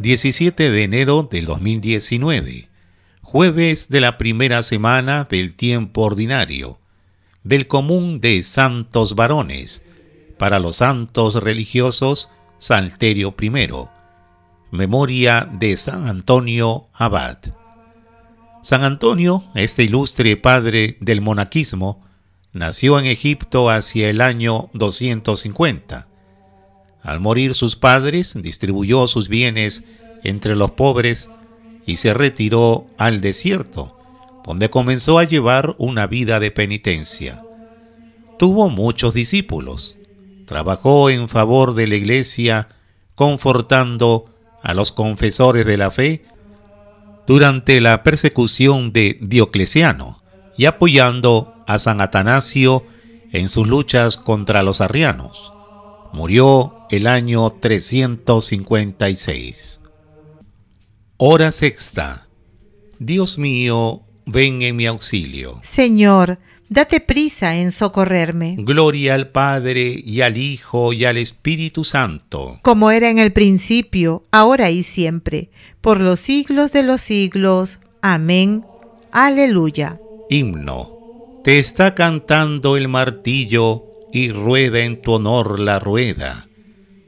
17 de enero del 2019, jueves de la primera semana del tiempo ordinario, del común de santos varones, para los santos religiosos, Salterio I, memoria de San Antonio Abad. San Antonio, este ilustre padre del monaquismo, nació en Egipto hacia el año 250 al morir sus padres, distribuyó sus bienes entre los pobres y se retiró al desierto, donde comenzó a llevar una vida de penitencia. Tuvo muchos discípulos. Trabajó en favor de la iglesia, confortando a los confesores de la fe durante la persecución de Diocleciano y apoyando a San Atanasio en sus luchas contra los arrianos. Murió el año 356. Hora sexta. Dios mío, ven en mi auxilio. Señor, date prisa en socorrerme. Gloria al Padre y al Hijo y al Espíritu Santo. Como era en el principio, ahora y siempre, por los siglos de los siglos. Amén. Aleluya. Himno. Te está cantando el martillo y rueda en tu honor la rueda.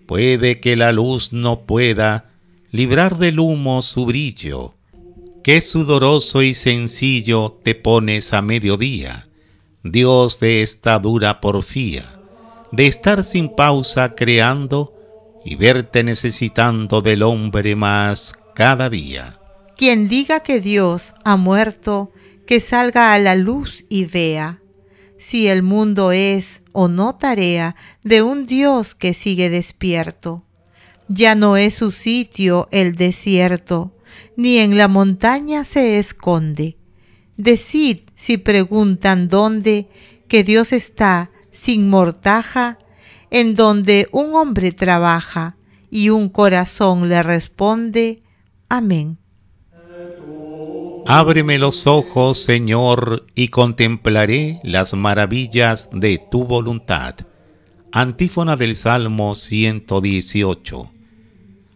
Puede que la luz no pueda librar del humo su brillo. Qué sudoroso y sencillo te pones a mediodía, Dios de esta dura porfía, de estar sin pausa creando y verte necesitando del hombre más cada día. Quien diga que Dios ha muerto, que salga a la luz y vea si el mundo es o no tarea de un Dios que sigue despierto. Ya no es su sitio el desierto, ni en la montaña se esconde. Decid si preguntan dónde, que Dios está sin mortaja, en donde un hombre trabaja y un corazón le responde, Amén. Ábreme los ojos, Señor, y contemplaré las maravillas de tu voluntad. Antífona del Salmo 118.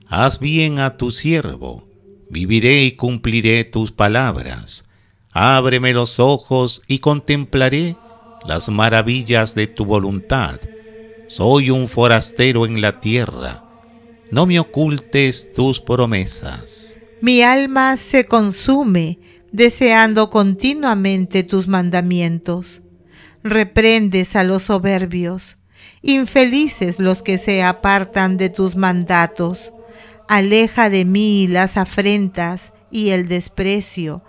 Haz bien a tu siervo, viviré y cumpliré tus palabras. Ábreme los ojos y contemplaré las maravillas de tu voluntad. Soy un forastero en la tierra, no me ocultes tus promesas. Mi alma se consume deseando continuamente tus mandamientos. Reprendes a los soberbios, infelices los que se apartan de tus mandatos. Aleja de mí las afrentas y el desprecio,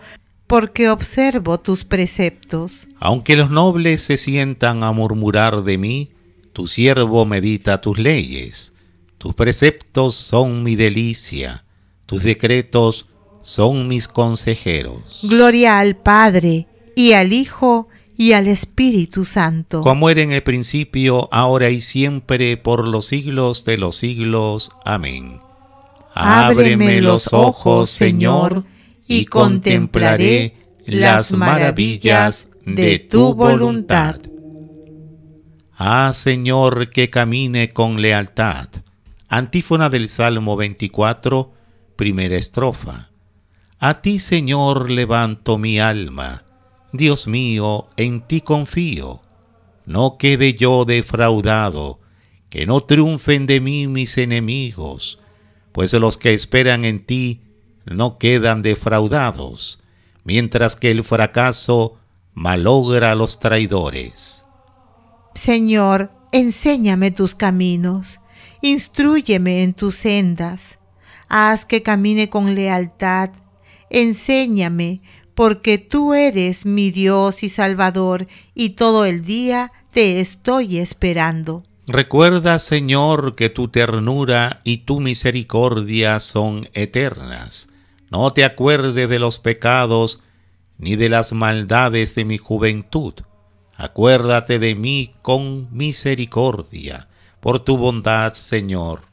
porque observo tus preceptos. Aunque los nobles se sientan a murmurar de mí, tu siervo medita tus leyes. Tus preceptos son mi delicia tus decretos son mis consejeros. Gloria al Padre, y al Hijo, y al Espíritu Santo. Como era en el principio, ahora y siempre, por los siglos de los siglos. Amén. Ábreme los ojos, Señor, y contemplaré las maravillas de tu voluntad. Ah, Señor, que camine con lealtad. Antífona del Salmo 24 primera estrofa. A ti, Señor, levanto mi alma. Dios mío, en ti confío. No quede yo defraudado, que no triunfen de mí mis enemigos, pues los que esperan en ti no quedan defraudados, mientras que el fracaso malogra a los traidores. Señor, enséñame tus caminos, instruyeme en tus sendas Haz que camine con lealtad. Enséñame, porque tú eres mi Dios y Salvador, y todo el día te estoy esperando. Recuerda, Señor, que tu ternura y tu misericordia son eternas. No te acuerde de los pecados ni de las maldades de mi juventud. Acuérdate de mí con misericordia, por tu bondad, Señor.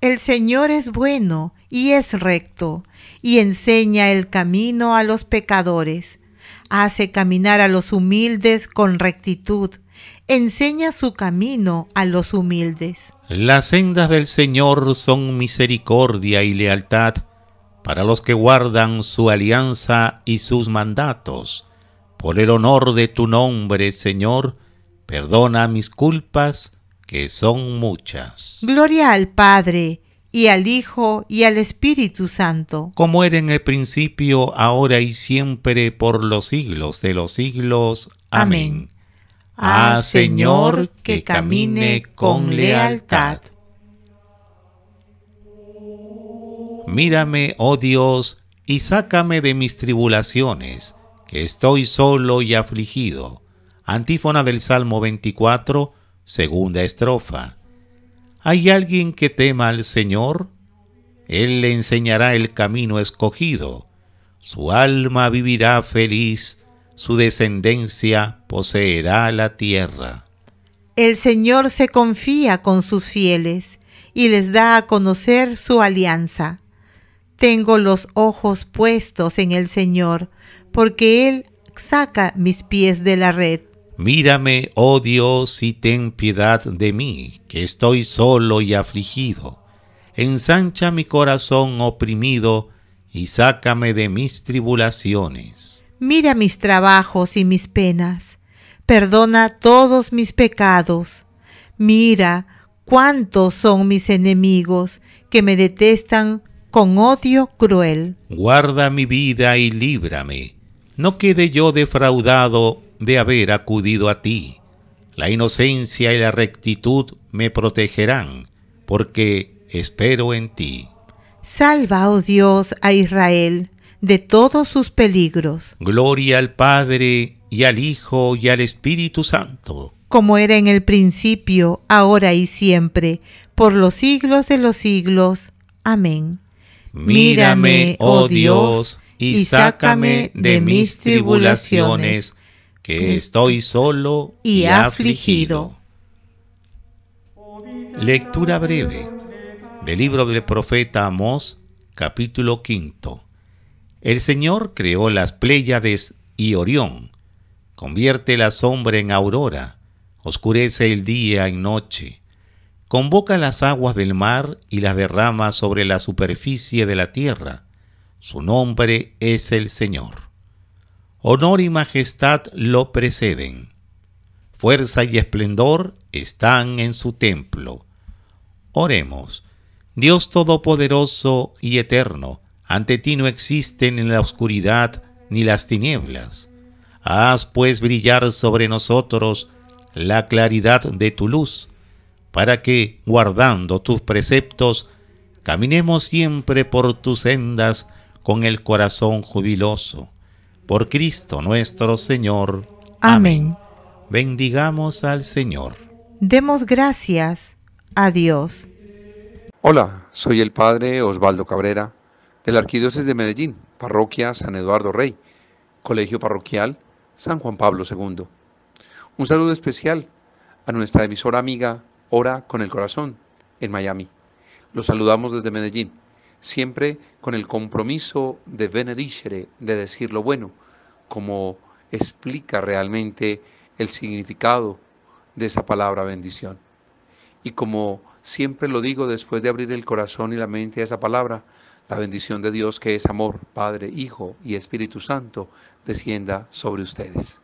El Señor es bueno y es recto, y enseña el camino a los pecadores. Hace caminar a los humildes con rectitud. Enseña su camino a los humildes. Las sendas del Señor son misericordia y lealtad para los que guardan su alianza y sus mandatos. Por el honor de tu nombre, Señor, perdona mis culpas, que son muchas. Gloria al Padre y al Hijo y al Espíritu Santo. Como era en el principio, ahora y siempre, por los siglos de los siglos. Amén. Ah, Señor, que camine con lealtad. Mírame, oh Dios, y sácame de mis tribulaciones, que estoy solo y afligido. Antífona del Salmo 24, segunda estrofa. ¿Hay alguien que tema al Señor? Él le enseñará el camino escogido. Su alma vivirá feliz, su descendencia poseerá la tierra. El Señor se confía con sus fieles y les da a conocer su alianza. Tengo los ojos puestos en el Señor, porque Él saca mis pies de la red. Mírame, oh Dios, y ten piedad de mí, que estoy solo y afligido. Ensancha mi corazón oprimido, y sácame de mis tribulaciones. Mira mis trabajos y mis penas, perdona todos mis pecados. Mira cuántos son mis enemigos, que me detestan con odio cruel. Guarda mi vida y líbrame, no quede yo defraudado de haber acudido a ti. La inocencia y la rectitud me protegerán, porque espero en ti. Salva, oh Dios, a Israel de todos sus peligros. Gloria al Padre y al Hijo y al Espíritu Santo. Como era en el principio, ahora y siempre, por los siglos de los siglos. Amén. Mírame, oh, oh Dios, y sácame de mis tribulaciones que mm. estoy solo y, afligido. Lectura breve del libro del profeta Amós, capítulo quinto. El Señor creó las Pléyades y Orión, convierte la sombra en aurora, oscurece el día en noche, convoca las aguas del mar y las derrama sobre la superficie de la tierra. Su nombre es el Señor honor y majestad lo preceden. Fuerza y esplendor están en su templo. Oremos. Dios Todopoderoso y Eterno, ante ti no existen en la oscuridad ni las tinieblas. Haz pues brillar sobre nosotros la claridad de tu luz, para que, guardando tus preceptos, caminemos siempre por tus sendas con el corazón jubiloso por Cristo nuestro Señor. Amén. Bendigamos al Señor. Demos gracias a Dios. Hola, soy el Padre Osvaldo Cabrera, de la Arquidiócesis de Medellín, Parroquia San Eduardo Rey, Colegio Parroquial San Juan Pablo II. Un saludo especial a nuestra emisora amiga Hora con el Corazón, en Miami. Los saludamos desde Medellín siempre con el compromiso de benedicere, de decir lo bueno, como explica realmente el significado de esa palabra bendición. Y como siempre lo digo después de abrir el corazón y la mente a esa palabra, la bendición de Dios que es amor, Padre, Hijo y Espíritu Santo, descienda sobre ustedes.